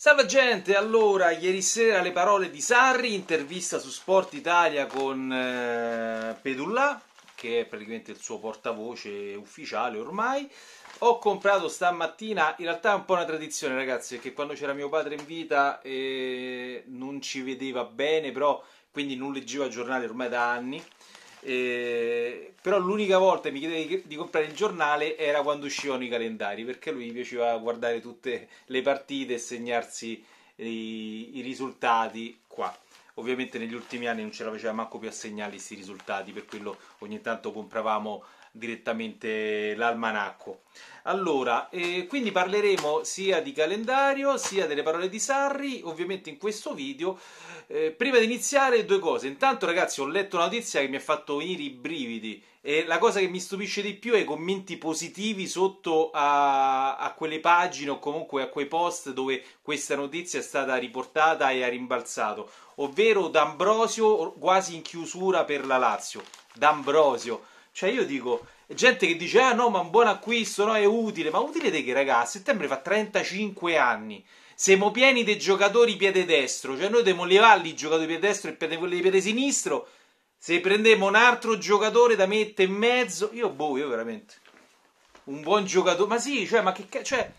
Salve gente, allora ieri sera le parole di Sarri, intervista su Sport Italia con eh, Pedulla, che è praticamente il suo portavoce ufficiale ormai. Ho comprato stamattina, in realtà è un po' una tradizione ragazzi, perché quando c'era mio padre in vita eh, non ci vedeva bene, però quindi non leggeva giornali ormai da anni eh, però l'unica volta che mi chiedeva di, comprare il giornale era quando uscivano i calendari perché lui piaceva guardare tutte le partite e segnarsi eh, i, i risultati qua ovviamente negli ultimi anni non ce la faceva manco più a segnare questi risultati per quello ogni tanto compravamo direttamente l'almanacco allora eh, quindi parleremo sia di calendario sia delle parole di Sarri ovviamente in questo video eh, prima di iniziare, due cose. Intanto, ragazzi, ho letto una notizia che mi ha fatto venire i brividi. E la cosa che mi stupisce di più è i commenti positivi sotto a, a quelle pagine o comunque a quei post dove questa notizia è stata riportata e ha rimbalzato. Ovvero D'Ambrosio quasi in chiusura per la Lazio. D'Ambrosio. Cioè, io dico, gente che dice, ah no, ma un buon acquisto, no, è utile. Ma utile di che, ragazzi? a Settembre fa 35 anni siamo pieni dei giocatori piede destro, cioè noi dobbiamo levarli i giocatori piede destro e quelli di piede sinistro. Se prendiamo un altro giocatore da mettere in mezzo, io boh, io veramente un buon giocatore, ma sì, cioè, ma che cioè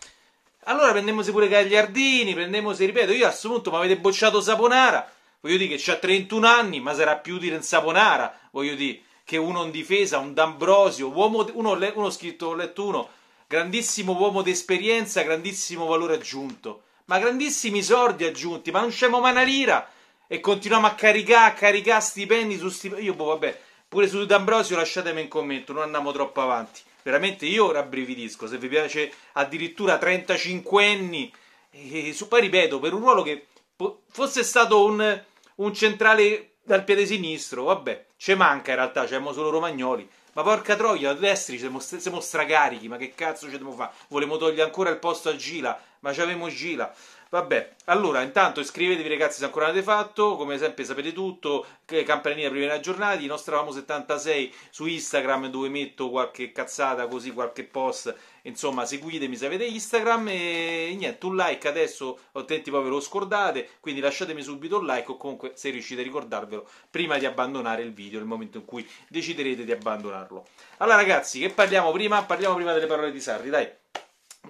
allora prendiamo se pure Gagliardini, prendiamo se ripeto, io a questo punto mi avete bocciato Saponara, voglio dire che ha 31 anni, ma sarà più utile in Saponara, voglio dire che uno in difesa, un D'Ambrosio, uomo, uno, uno scritto, ho letto uno, grandissimo uomo d'esperienza, grandissimo valore aggiunto ma grandissimi sordi aggiunti, ma non scemo mai una lira e continuiamo a caricare, a caricare stipendi su stipendi. Io, boh, vabbè, pure su D'Ambrosio lasciatemi un commento, non andiamo troppo avanti. Veramente io rabbrividisco, se vi piace addirittura 35 anni, e, su, poi ripeto, per un ruolo che po- fosse stato un, un, centrale dal piede sinistro, vabbè, ci manca in realtà, c'erano solo Romagnoli. Ma porca troia, a destri siamo, siamo stracarichi, ma che cazzo ci dobbiamo fare? Volevamo togliere ancora il posto a Gila, ma ci c'avemo Gila. Vabbè, allora intanto iscrivetevi ragazzi se ancora non avete fatto, come sempre sapete tutto, campanellina per venire aggiornati, Nostradamu76 su Instagram dove metto qualche cazzata così, qualche post, insomma seguitemi se avete Instagram e niente, un like adesso, attenti poi ve lo scordate, quindi lasciatemi subito un like o comunque se riuscite a ricordarvelo prima di abbandonare il video, nel momento in cui deciderete di abbandonarlo. Allora ragazzi, che parliamo prima? Parliamo prima delle parole di Sarri, dai.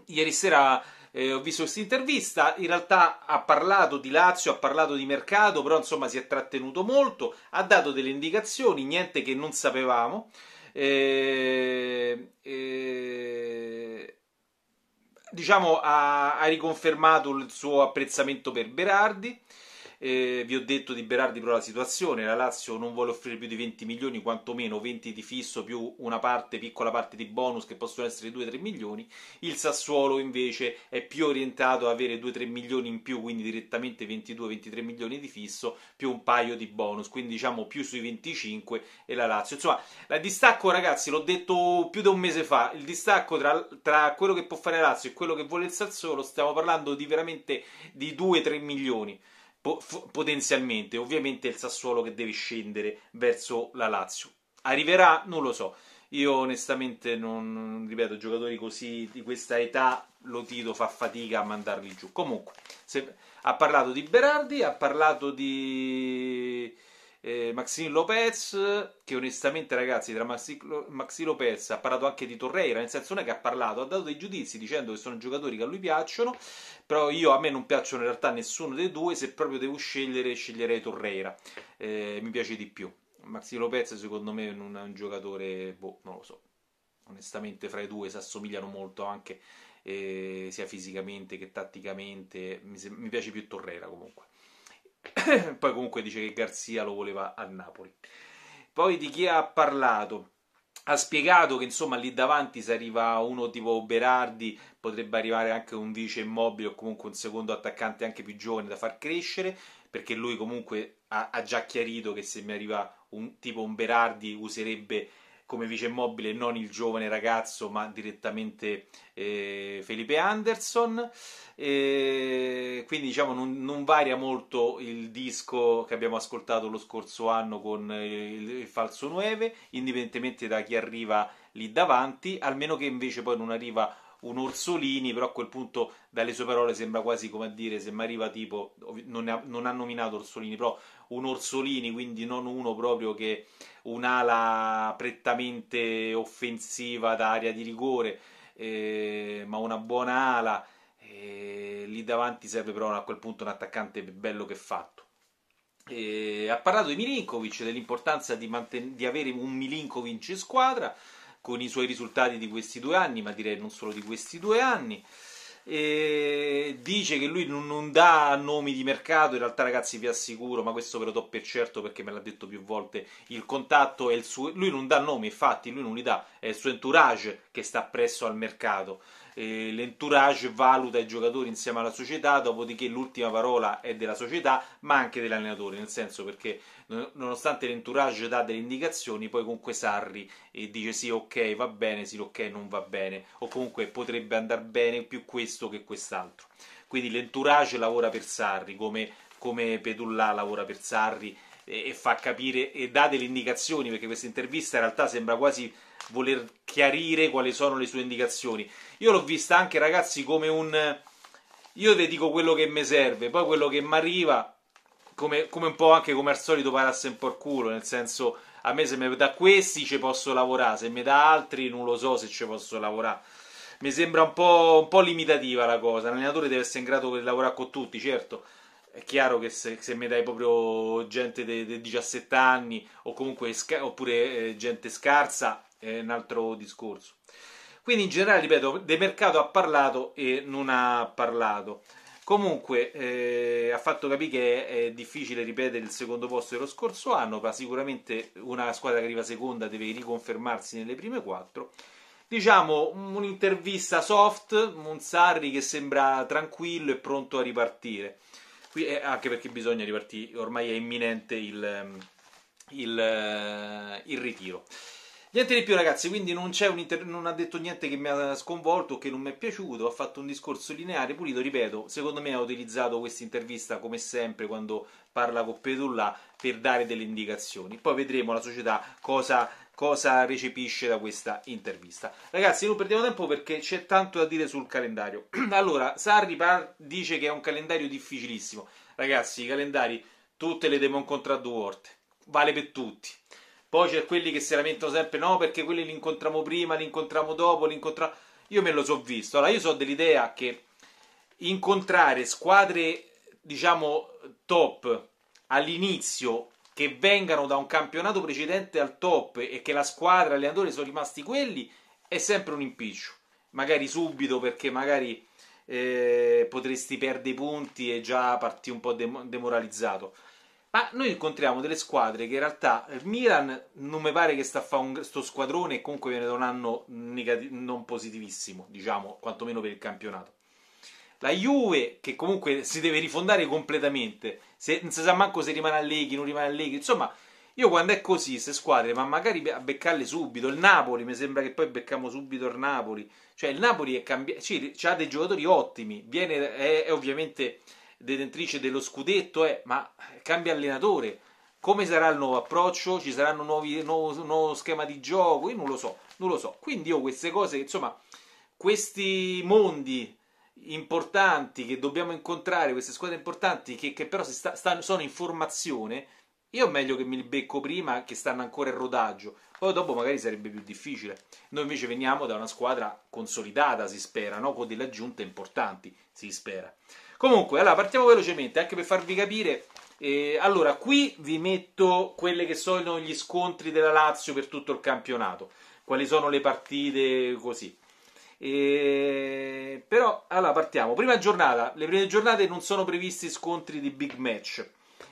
Ieri sera eh, ho visto questa intervista, in realtà ha parlato di Lazio, ha parlato di mercato, però insomma si è trattenuto molto, ha dato delle indicazioni, niente che non sapevamo. Eh, eh, diciamo ha, ha riconfermato il suo apprezzamento per Berardi. Eh, vi ho detto di Berardi però la situazione, la Lazio non vuole offrire più di 20 milioni, quantomeno 20 di fisso più una parte, piccola parte di bonus che possono essere 2-3 milioni, il Sassuolo invece è più orientato ad avere 2-3 milioni in più, quindi direttamente 22-23 milioni di fisso più un paio di bonus, quindi diciamo più sui 25 e la Lazio. Insomma, il distacco ragazzi, l'ho detto più di un mese fa, il distacco tra, tra quello che può fare la Lazio e quello che vuole il Sassuolo, stiamo parlando di veramente di 2-3 milioni potenzialmente, ovviamente è il Sassuolo che deve scendere verso la Lazio. Arriverà? Non lo so. Io onestamente non ripeto, giocatori così di questa età lo Tito fa fatica a mandarli giù. Comunque, se, ha parlato di Berardi, ha parlato di eh, Maxine Lopez, che onestamente ragazzi tra Maxi, Lopez ha parlato anche di Torreira, nel senso non è che ha parlato, ha dato dei giudizi dicendo che sono giocatori che a lui piacciono, però io a me non piacciono in realtà nessuno dei due, se proprio devo scegliere sceglierei Torreira, eh, mi piace di più. Maxi Lopez secondo me non è un giocatore, boh, non lo so, onestamente fra i due si assomigliano molto anche eh, sia fisicamente che tatticamente, mi, mi piace più Torreira comunque. Poi comunque dice che Garzia lo voleva a Napoli. Poi di chi ha parlato? ha spiegato che insomma lì davanti se arriva uno tipo Berardi potrebbe arrivare anche un vice immobile o comunque un secondo attaccante anche più giovane da far crescere perché lui comunque ha, ha già chiarito che se mi arriva un tipo un Berardi userebbe come vice mobile non il giovane ragazzo, ma direttamente eh, Felipe Anderson. E eh, quindi diciamo non, non, varia molto il disco che abbiamo ascoltato lo scorso anno con eh, il, il falso 9, indipendentemente da chi arriva lì davanti, almeno che invece poi non arriva un Orsolini, però a quel punto dalle sue parole sembra quasi come a dire se mi arriva tipo, non ha, non ha nominato Orsolini, però un Orsolini, quindi non uno proprio che un'ala prettamente offensiva da area di rigore, eh, ma una buona ala. Eh, lì davanti serve però a quel punto un attaccante bello che fatto. Eh, ha parlato di Milinkovic, dell'importanza di, manten- di avere un Milinkovic in squadra con i suoi risultati di questi due anni, ma direi non solo di questi due anni dice che lui non, non dà nomi di mercato. In realtà, ragazzi, vi assicuro, ma questo ve lo do per certo perché me l'ha detto più volte. Il contatto è il suo. Lui non dà nomi, infatti, lui non li dà. È il suo entourage che sta presso al mercato l'entourage valuta i giocatori insieme alla società, dopodiché l'ultima parola è della società, ma anche dell'allenatore, nel senso perché nonostante l'entourage dà delle indicazioni, poi comunque Sarri eh, dice sì, ok, va bene, sì, ok, non va bene, o comunque potrebbe andare bene più questo che quest'altro. Quindi l'entourage lavora per Sarri, come, come Pedulla lavora per Sarri e, e fa capire e dà delle indicazioni, perché questa intervista in realtà sembra quasi voler chiarire quali sono le sue indicazioni. Io l'ho vista anche, ragazzi, come un io vi dico quello che mi serve, poi quello che mi arriva, come, come, un po' anche come al solito parasse un po' il culo, nel senso a me se mi da questi ci posso lavorare, se mi da altri non lo so se ci posso lavorare. Mi sembra un po', un po', limitativa la cosa, l'allenatore deve essere in grado di lavorare con tutti, certo, è chiaro che se, se mi dai proprio gente dei 17 anni o comunque sca- oppure eh, gente scarsa è un altro discorso. Quindi in generale, ripeto, De Mercato ha parlato e non ha parlato. Comunque eh, ha fatto capire che è, è difficile ripetere il secondo posto dello scorso anno, ma sicuramente una squadra che arriva seconda deve riconfermarsi nelle prime quattro. Diciamo un'intervista soft, un Sarri che sembra tranquillo e pronto a ripartire qui è anche perché bisogna ripartire, ormai è imminente il, ehm, il, eh, il ritiro. Niente di più ragazzi, quindi non, inter- non, ha detto niente che mi ha sconvolto, o che non mi è piaciuto, ha fatto un discorso lineare, pulito, ripeto, secondo me ha utilizzato questa intervista come sempre quando parla con Petulla per dare delle indicazioni, poi vedremo la società cosa cosa recepisce da questa intervista. Ragazzi, non perdiamo tempo perché c'è tanto da dire sul calendario. allora, Sarri par- dice che è un calendario difficilissimo. Ragazzi, i calendari, tutte le devo incontrare due volte, vale per tutti. Poi c'è quelli che si lamentano sempre, no, perché quelli li incontriamo prima, li incontriamo dopo, li incontriamo... Io me lo so visto. Allora, io so dell'idea che incontrare squadre, diciamo, top all'inizio che vengano da un campionato precedente al top e che la squadra e allenatore sono rimasti quelli è sempre un impiccio. Magari subito perché magari eh, potresti perdere i punti e già parti un po' demoralizzato. Ma noi incontriamo delle squadre che in realtà il eh, Milan non mi pare che sta a fare un, sto squadrone e comunque viene da un anno non positivissimo, diciamo, quantomeno per il campionato la Juve che comunque si deve rifondare completamente, se, non si sa manco se rimane a Leghi, non rimane a Leghi, insomma io quando è così, queste squadre, ma magari a beccarle subito, il Napoli, mi sembra che poi becchiamo subito il Napoli, cioè il Napoli è cambiato, cioè, ha dei giocatori ottimi, viene, è, è ovviamente detentrice dello scudetto, eh, ma cambia allenatore. Come sarà il nuovo approccio? Ci saranno nuovi nuovo, nuovo schema di gioco? Io non lo so, non lo so. Quindi io queste cose, insomma, questi mondi importanti che dobbiamo incontrare, queste squadre importanti che, che però sta, stanno, sono in formazione, io meglio che mi li becco prima che stanno ancora in rodaggio, poi dopo magari sarebbe più difficile. Noi invece veniamo da una squadra consolidata, si spera, no? con delle aggiunte importanti, si spera. Comunque, allora partiamo velocemente, anche per farvi capire. Eh, allora, qui vi metto quelli che sono gli scontri della Lazio per tutto il campionato, quali sono le partite così. E... Però, allora partiamo. Prima giornata, le prime giornate non sono previsti scontri di big match.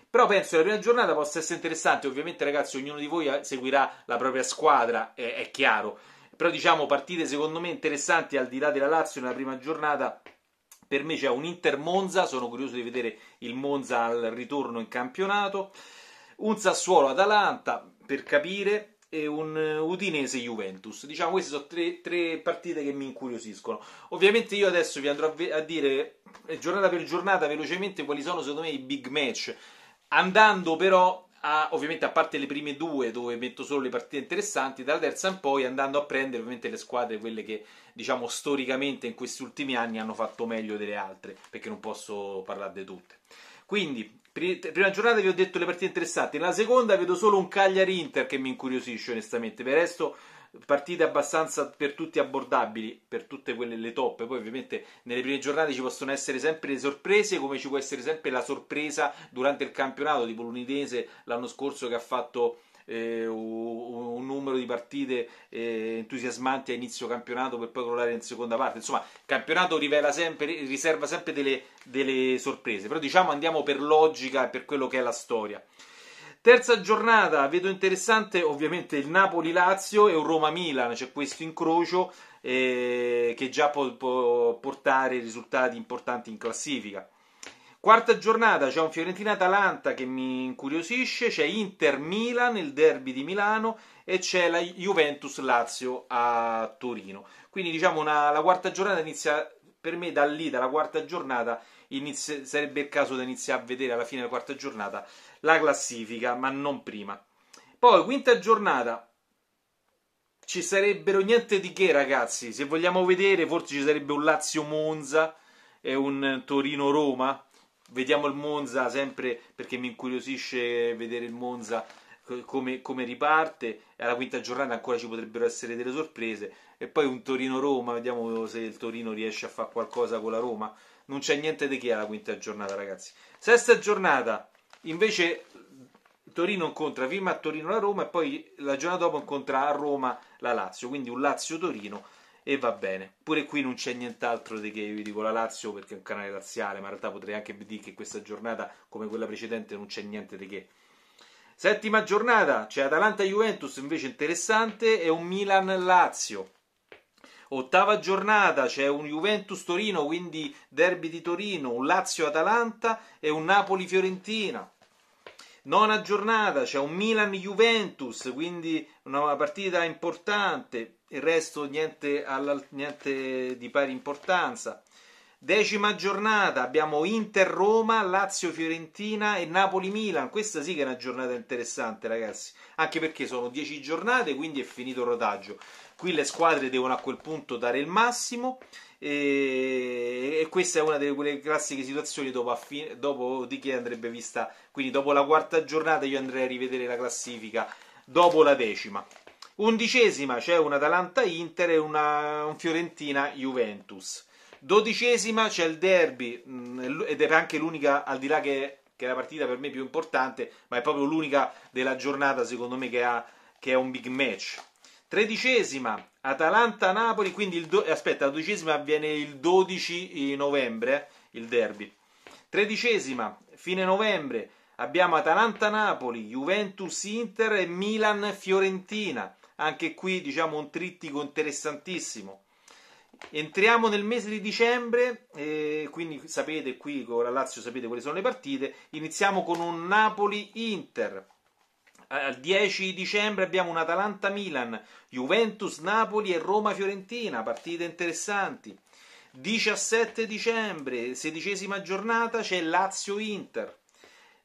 Però penso che la prima giornata possa essere interessante. Ovviamente, ragazzi, ognuno di voi seguirà la propria squadra, è, è chiaro. Però, diciamo, partite secondo me interessanti al di là della Lazio nella prima giornata. Per me c'è un Inter Monza, sono curioso di vedere il Monza al ritorno in campionato. Un Sassuolo Atalanta per capire, e un eh, Udinese Juventus. Diciamo, queste sono tre, tre, partite che mi incuriosiscono. Ovviamente, io adesso vi andrò a, ve- a, dire eh, giornata per giornata, velocemente, quali sono secondo me i big match. Andando però. A, ovviamente a parte le prime due dove metto solo le partite interessanti dalla terza in poi andando a prendere ovviamente le squadre quelle che diciamo storicamente in questi ultimi anni hanno fatto meglio delle altre perché non posso parlare di tutte quindi, prima giornata vi ho detto le partite interessanti, nella seconda vedo solo un Cagliari-Inter che mi incuriosisce onestamente, per il resto partite abbastanza per tutti abbordabili, per tutte quelle le toppe. Poi, ovviamente, nelle prime giornate ci possono essere sempre le sorprese, come ci può essere sempre la sorpresa durante il campionato, tipo l'Unidese l'anno scorso che ha fatto eh, un numero di partite eh, entusiasmanti a inizio campionato per poi crollare in seconda parte. Insomma, il campionato sempre, riserva sempre delle, delle sorprese, però diciamo andiamo per logica e per quello che è la storia. Terza giornata, vedo interessante ovviamente il Napoli-Lazio e un Roma-Milan, c'è questo incrocio eh, che già può, può portare risultati importanti in classifica. Quarta giornata c'è un Fiorentina-Atalanta che mi incuriosisce, c'è Inter-Milan, il derby di Milano e c'è la Juventus-Lazio a Torino. Quindi diciamo una, la quarta giornata inizia per me da lì, dalla quarta giornata, inizia, sarebbe il caso di iniziare a vedere alla fine della quarta giornata la classifica, ma non prima. Poi quinta giornata, ci sarebbero niente di che, ragazzi. Se vogliamo vedere, forse ci sarebbe un Lazio Monza e un Torino Roma. Vediamo il Monza sempre perché mi incuriosisce vedere il Monza come, come, riparte. Alla quinta giornata ancora ci potrebbero essere delle sorprese. E poi un Torino-Roma, vediamo se il Torino riesce a fare qualcosa con la Roma. Non c'è niente di che alla quinta giornata, ragazzi. Sesta giornata, invece, Torino incontra prima a Torino la Roma e poi la giornata dopo incontra a Roma la Lazio. Quindi un Lazio-Torino e va bene. Pure qui non c'è nient'altro di che io vi dico la Lazio perché è un canale laziale, ma in realtà potrei anche dire che questa giornata, come quella precedente, non c'è niente di che. Settima giornata c'è Atalanta-Juventus, invece interessante, e un Milan-Lazio. Ottava giornata c'è un Juventus-Torino, quindi derby di Torino, un Lazio-Atalanta e un Napoli-Fiorentina. Nona giornata, c'è un Milan-Juventus, quindi una partita importante, il resto niente, niente di pari importanza. Decima giornata, abbiamo Inter-Roma, Lazio-Fiorentina e Napoli-Milan. Questa sì che è una giornata interessante, ragazzi. Anche perché sono dieci giornate, quindi è finito il rotaggio. Qui le squadre devono a quel punto dare il massimo e, e questa è una delle quelle classiche situazioni dopo, affin- dopo di che andrebbe vista, quindi dopo la quarta giornata io andrei a rivedere la classifica dopo la decima. Undicesima c'è un Atalanta-Inter e una un Fiorentina-Juventus. Dodicesima c'è il derby mm, ed è anche l'unica, al di là che, che, è la partita per me più importante, ma è proprio l'unica della giornata secondo me che, ha, che è un big match. Tredicesima Atalanta-Napoli, quindi il do... Eh, aspetta, la dodicesima avviene il 12 novembre, eh, il derby. Tredicesima, fine novembre, abbiamo Atalanta-Napoli, Juventus-Inter e Milan-Fiorentina. Anche qui diciamo un trittico interessantissimo. Entriamo nel mese di dicembre, eh, quindi sapete qui con la Lazio sapete quali sono le partite. Iniziamo con un Napoli-Inter eh, al 10 dicembre abbiamo un Atalanta-Milan, Juventus-Napoli e Roma-Fiorentina, partite interessanti. 17 dicembre, sedicesima giornata, c'è Lazio-Inter.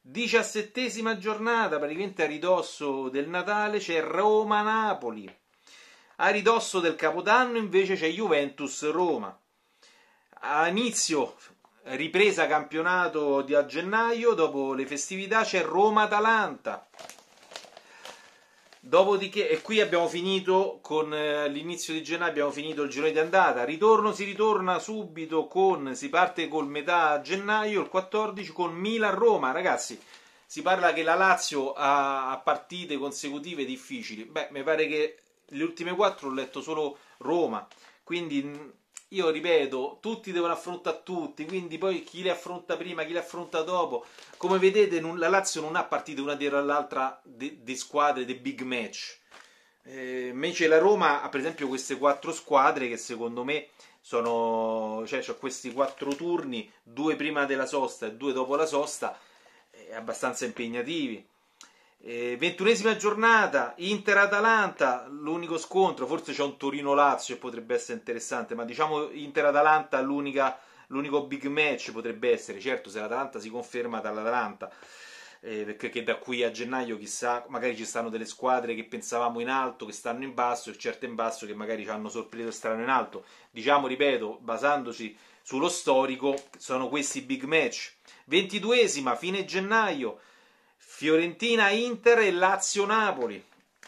17 giornata, praticamente a ridosso del Natale, c'è Roma-Napoli. A ridosso del Capodanno invece c'è Juventus-Roma. A inizio ripresa campionato di a gennaio, dopo le festività c'è Roma-Atalanta. Dopodiché, e qui abbiamo finito con eh, l'inizio di gennaio, abbiamo finito il girone di andata. Ritorno si ritorna subito con si parte col metà gennaio, il 14 con Milan Roma, ragazzi. Si parla che la Lazio ha partite consecutive difficili. Beh, mi pare che le ultime quattro ho letto solo Roma, quindi io ripeto, tutti devono affrontare tutti, quindi poi chi le affronta prima, chi le affronta dopo. Come vedete, la Lazio non ha partite una dietro all'altra di, squadre, di big match. Eh, invece la Roma ha per esempio queste quattro squadre che secondo me sono, cioè ho questi quattro turni, due prima della sosta e due dopo la sosta, eh, abbastanza impegnativi. Eh, ventunesima giornata, Inter-Atalanta, l'unico scontro, forse c'è un Torino-Lazio che potrebbe essere interessante, ma diciamo Inter-Atalanta l'unico big match potrebbe essere, certo se l'Atalanta si conferma dall'Atalanta, eh, perché da qui a gennaio chissà, magari ci stanno delle squadre che pensavamo in alto, che stanno in basso e certe in basso che magari ci hanno sorpreso e stanno in alto. Diciamo, ripeto, basandoci sullo storico, sono questi big match. Ventiduesima, fine gennaio. Fiorentina-Inter e Lazio-Napoli.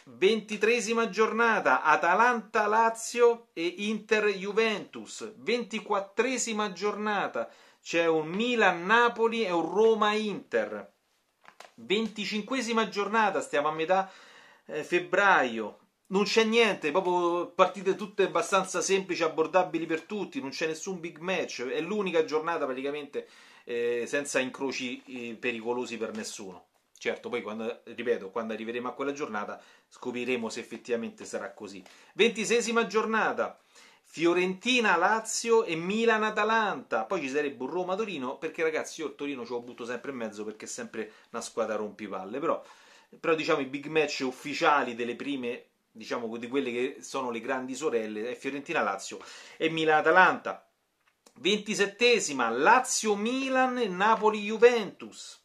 Ventitresima giornata, Atalanta-Lazio e Inter-Juventus. Ventiquattresima giornata, c'è un Milan-Napoli e un Roma-Inter. Venticinquesima giornata, stiamo a metà eh, febbraio. Non c'è niente, proprio partite tutte abbastanza semplici, abbordabili per tutti, non c'è nessun big match, è l'unica giornata praticamente eh, senza incroci eh, pericolosi per nessuno. Certo, poi quando, ripeto, quando arriveremo a quella giornata scopriremo se effettivamente sarà così. Ventisesima giornata, Fiorentina-Lazio e Milan-Atalanta. Poi ci sarebbe un Roma-Torino, perché ragazzi io il Torino ce lo butto sempre in mezzo perché è sempre una squadra rompipalle, però, però diciamo i big match ufficiali delle prime, diciamo di quelle che sono le grandi sorelle, è Fiorentina-Lazio e Milan-Atalanta. Ventisettesima, Lazio-Milan e Napoli-Juventus.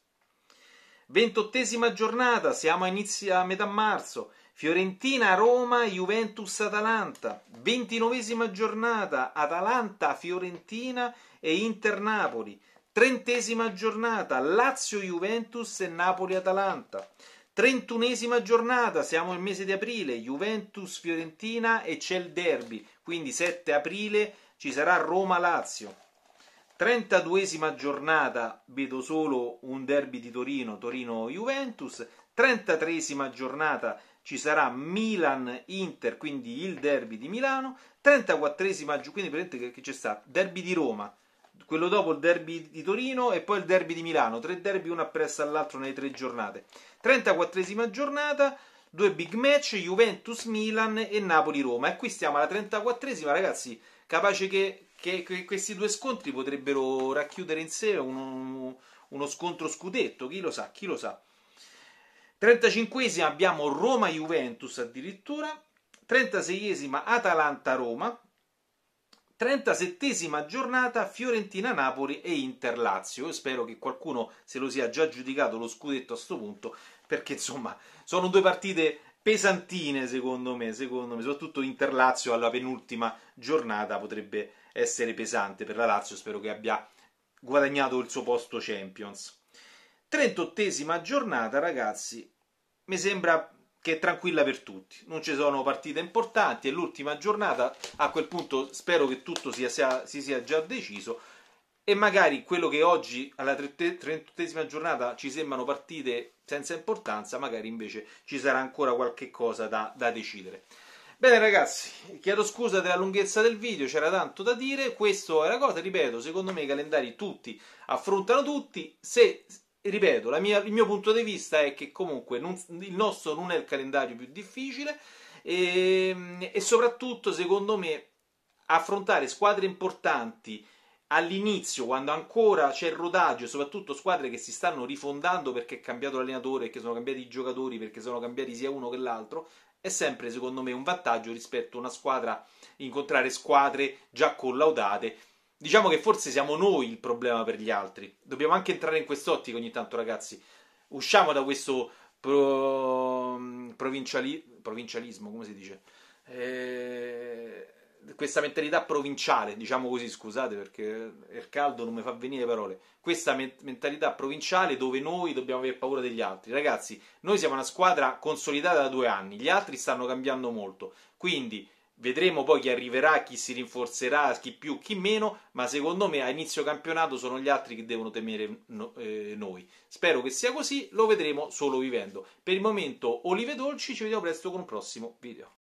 Ventottesima giornata, siamo a, inizio, a metà marzo. Fiorentina-Roma, Juventus-Atalanta. Ventinovesima giornata, Atalanta-Fiorentina e Inter-Napoli. Trentesima giornata, Lazio-Juventus e Napoli-Atalanta. Trentunesima giornata, siamo nel mese di aprile, Juventus-Fiorentina e c'è il derby. Quindi 7 aprile ci sarà Roma-Lazio. 32esima giornata, vedo solo un derby di Torino, Torino-Juventus, 33esima giornata ci sarà Milan-Inter, quindi il derby di Milano, 34esima, giornata, quindi vedete che c'è sta, derby di Roma, quello dopo il derby di Torino e poi il derby di Milano, tre derby uno appresso all'altro nelle tre giornate. 34esima giornata, due big match, Juventus-Milan e Napoli-Roma. E qui stiamo alla 34esima, ragazzi, capace che che, questi due scontri potrebbero racchiudere in sé un, uno scontro scudetto, chi lo sa, chi lo sa. 35esima abbiamo Roma-Juventus addirittura, 36esima Atalanta-Roma, 37esima giornata Fiorentina-Napoli e Inter-Lazio. Io spero che qualcuno se lo sia già giudicato lo scudetto a questo punto, perché insomma sono due partite pesantine secondo me, secondo me. soprattutto Inter-Lazio alla penultima giornata potrebbe essere pesante per la Lazio, spero che abbia guadagnato il suo posto Champions. 38esima giornata, ragazzi, mi sembra che è tranquilla per tutti, non ci sono partite importanti, è l'ultima giornata, a quel punto spero che tutto sia, sia, si sia già deciso e magari quello che oggi alla 38esima giornata ci sembrano partite senza importanza, magari invece ci sarà ancora qualche cosa da, da decidere. Bene ragazzi, chiedo scusa della lunghezza del video, c'era tanto da dire, questo è la cosa, ripeto, secondo me i calendari tutti affrontano tutti, se ripeto, mia, il mio punto di vista è che comunque non, il nostro non è il calendario più difficile e, ehm, e soprattutto secondo me affrontare squadre importanti all'inizio, quando ancora c'è il rodaggio, soprattutto squadre che si stanno rifondando perché è cambiato l'allenatore, perché sono cambiati i giocatori, perché sono cambiati sia uno che l'altro, è sempre secondo me un vantaggio rispetto a una squadra, incontrare squadre già collaudate. Diciamo che forse siamo noi il problema per gli altri. Dobbiamo anche entrare in quest'ottica ogni tanto, ragazzi. Usciamo da questo pro... provinciali... provincialismo, come si dice? Eh questa mentalità provinciale, diciamo così, scusate perché il caldo non mi fa venire parole, questa me- mentalità provinciale dove noi dobbiamo avere paura degli altri. Ragazzi, noi siamo una squadra consolidata da due anni, gli altri stanno cambiando molto, quindi vedremo poi chi arriverà, chi si rinforzerà, chi più, chi meno, ma secondo me a inizio campionato sono gli altri che devono temere no- eh, noi. Spero che sia così, lo vedremo solo vivendo. Per il momento Olive Dolci, ci vediamo presto con un prossimo video.